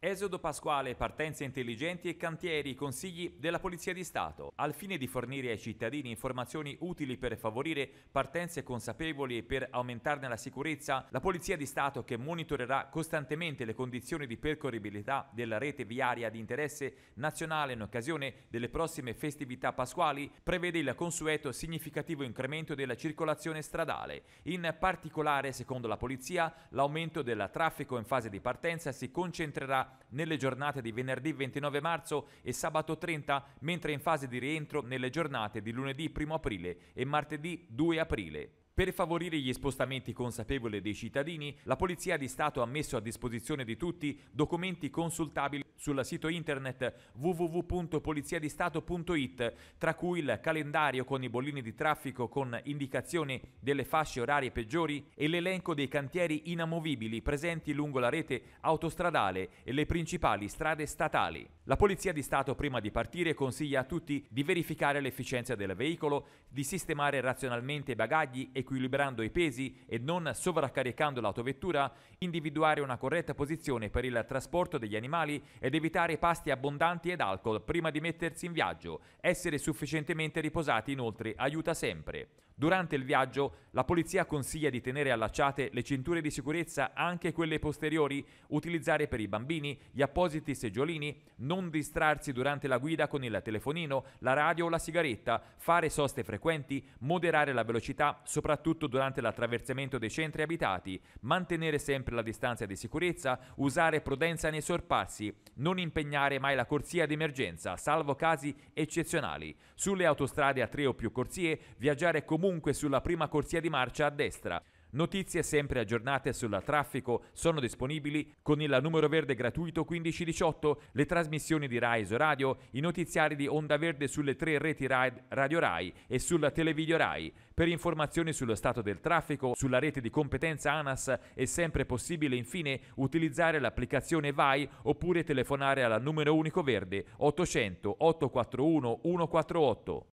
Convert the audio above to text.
Esodo pasquale, partenze intelligenti e cantieri, consigli della Polizia di Stato, al fine di fornire ai cittadini informazioni utili per favorire partenze consapevoli e per aumentarne la sicurezza, la Polizia di Stato che monitorerà costantemente le condizioni di percorribilità della rete viaria di interesse nazionale in occasione delle prossime festività pasquali, prevede il consueto significativo incremento della circolazione stradale. In particolare, secondo la Polizia, l'aumento del traffico in fase di partenza si concentrerà nelle giornate di venerdì 29 marzo e sabato 30, mentre in fase di rientro nelle giornate di lunedì 1 aprile e martedì 2 aprile. Per favorire gli spostamenti consapevoli dei cittadini, la Polizia di Stato ha messo a disposizione di tutti documenti consultabili sul sito internet www.poliziadistato.it, tra cui il calendario con i bollini di traffico con indicazioni delle fasce orarie peggiori e l'elenco dei cantieri inamovibili presenti lungo la rete autostradale e le principali strade statali. La Polizia di Stato, prima di partire, consiglia a tutti di verificare l'efficienza del veicolo, di sistemare razionalmente i bagagli e equilibrando i pesi e non sovraccaricando l'autovettura, individuare una corretta posizione per il trasporto degli animali ed evitare pasti abbondanti ed alcol prima di mettersi in viaggio. Essere sufficientemente riposati inoltre aiuta sempre. Durante il viaggio la polizia consiglia di tenere allacciate le cinture di sicurezza anche quelle posteriori, utilizzare per i bambini gli appositi seggiolini, non distrarsi durante la guida con il telefonino, la radio o la sigaretta, fare soste frequenti, moderare la velocità, soprattutto soprattutto durante l'attraversamento dei centri abitati, mantenere sempre la distanza di sicurezza, usare prudenza nei sorpassi, non impegnare mai la corsia d'emergenza, salvo casi eccezionali. Sulle autostrade a tre o più corsie, viaggiare comunque sulla prima corsia di marcia a destra. Notizie sempre aggiornate sul traffico sono disponibili con il numero verde gratuito 1518, le trasmissioni di Rai Radio, i notiziari di Onda Verde sulle tre reti Radio Rai e sulla Televideo Rai. Per informazioni sullo stato del traffico sulla rete di competenza ANAS è sempre possibile infine utilizzare l'applicazione VAI oppure telefonare al numero unico verde 800 841 148.